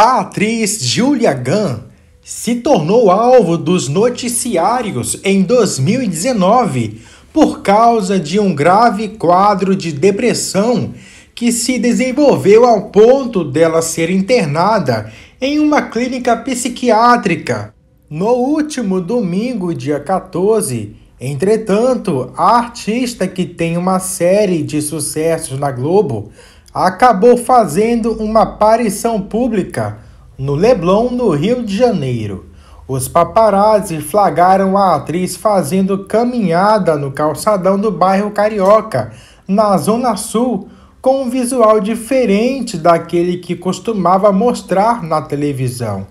A atriz Julia Gunn se tornou alvo dos noticiários em 2019 por causa de um grave quadro de depressão que se desenvolveu ao ponto dela ser internada em uma clínica psiquiátrica. No último domingo, dia 14, entretanto, a artista que tem uma série de sucessos na Globo acabou fazendo uma aparição pública no Leblon, no Rio de Janeiro. Os paparazzi flagraram a atriz fazendo caminhada no calçadão do bairro Carioca, na Zona Sul, com um visual diferente daquele que costumava mostrar na televisão.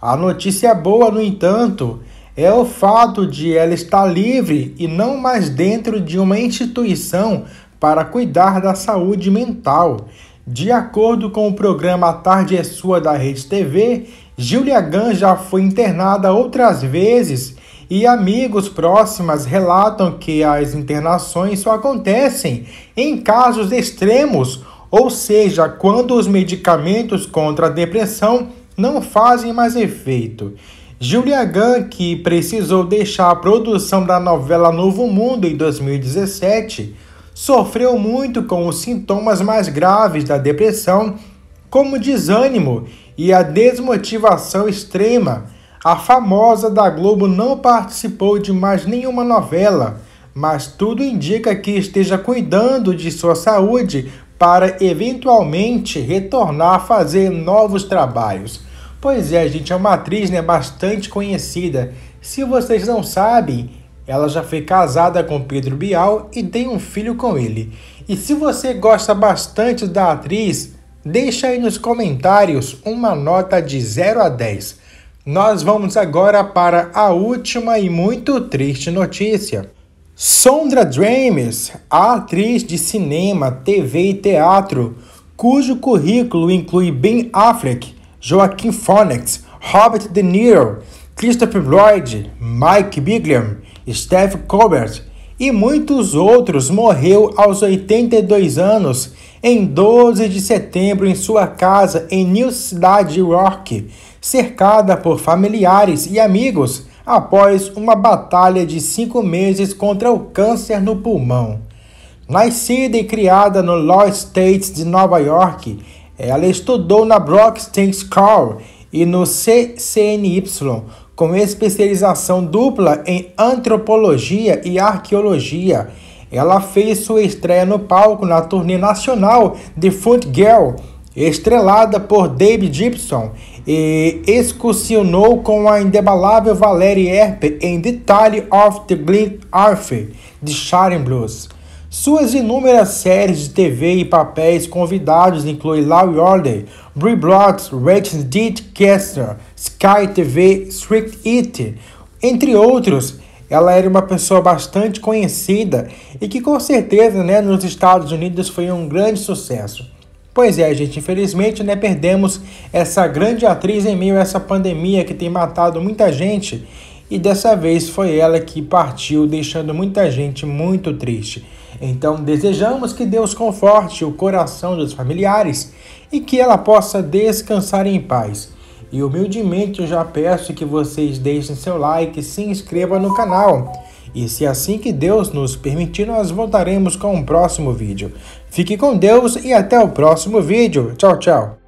A notícia boa, no entanto, é o fato de ela estar livre e não mais dentro de uma instituição para cuidar da saúde mental. De acordo com o programa A Tarde é Sua da Rede TV, Júlia Gan já foi internada outras vezes e amigos próximas relatam que as internações só acontecem em casos extremos, ou seja, quando os medicamentos contra a depressão não fazem mais efeito. Julia Gunn, que precisou deixar a produção da novela Novo Mundo em 2017, sofreu muito com os sintomas mais graves da depressão, como desânimo e a desmotivação extrema. A famosa da Globo não participou de mais nenhuma novela, mas tudo indica que esteja cuidando de sua saúde para eventualmente retornar a fazer novos trabalhos. Pois é, gente, é uma atriz né, bastante conhecida. Se vocês não sabem, ela já foi casada com Pedro Bial e tem um filho com ele. E se você gosta bastante da atriz, deixa aí nos comentários uma nota de 0 a 10. Nós vamos agora para a última e muito triste notícia. Sondra Dreams, a atriz de cinema, TV e teatro, cujo currículo inclui Ben Affleck, Joaquim Phoenix, Robert De Niro, Christopher Lloyd, Mike Bigham Steve Colbert e muitos outros morreu aos 82 anos em 12 de setembro em sua casa em New Cidade, York, cercada por familiares e amigos após uma batalha de cinco meses contra o câncer no pulmão. Nascida e criada no Law State de Nova York, ela estudou na Brock State School e no CCNY com especialização dupla em antropologia e arqueologia. Ela fez sua estreia no palco na turnê nacional de Foot Girl, estrelada por David Gibson, e excursionou com a indebalável Valerie Herpe em The Tale of the Bleed Earth, de Sharon Blues. Suas inúmeras séries de TV e papéis convidados incluem Law Order, Brie Blotts, Rachel Ditt Kessler, Sky TV, Street It, entre outros. Ela era uma pessoa bastante conhecida e que com certeza né, nos Estados Unidos foi um grande sucesso. Pois é, gente, infelizmente né, perdemos essa grande atriz em meio a essa pandemia que tem matado muita gente e dessa vez foi ela que partiu, deixando muita gente muito triste. Então desejamos que Deus conforte o coração dos familiares e que ela possa descansar em paz. E humildemente eu já peço que vocês deixem seu like, se inscrevam no canal. E se assim que Deus nos permitir, nós voltaremos com um próximo vídeo. Fique com Deus e até o próximo vídeo. Tchau, tchau.